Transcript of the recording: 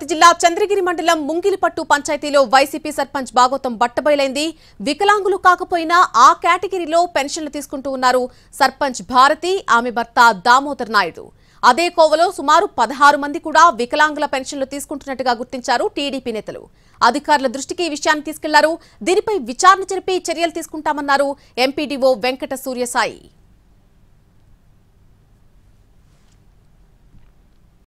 తిరుపతి జిల్లా చంద్రగిరి మండలం ముంగిలిపట్టు పంచాయతీలో వైసీపీ సర్పంచ్ భాగోతం బట్టబయలైంది వికలాంగులు కాకపోయినా ఆ కేటగిరీలో పెన్షన్లు తీసుకుంటూ ఉన్నారు సర్పంచ్ భారతి ఆమె భర్త దామోదర్ నాయుడు అదే కోవలో సుమారు పదహారు మంది కూడా వికలాంగుల పెన్షన్లు తీసుకుంటున్నట్టుగా గుర్తించారు టీడీపీ నేతలు అధికారుల దృష్టికి ఈ విషయాన్ని తీసుకెళ్లారు దీనిపై విచారణ జరిపి చర్యలు తీసుకుంటామన్నారు ఎంపీడీఓ వెంకట సూర్యసాయి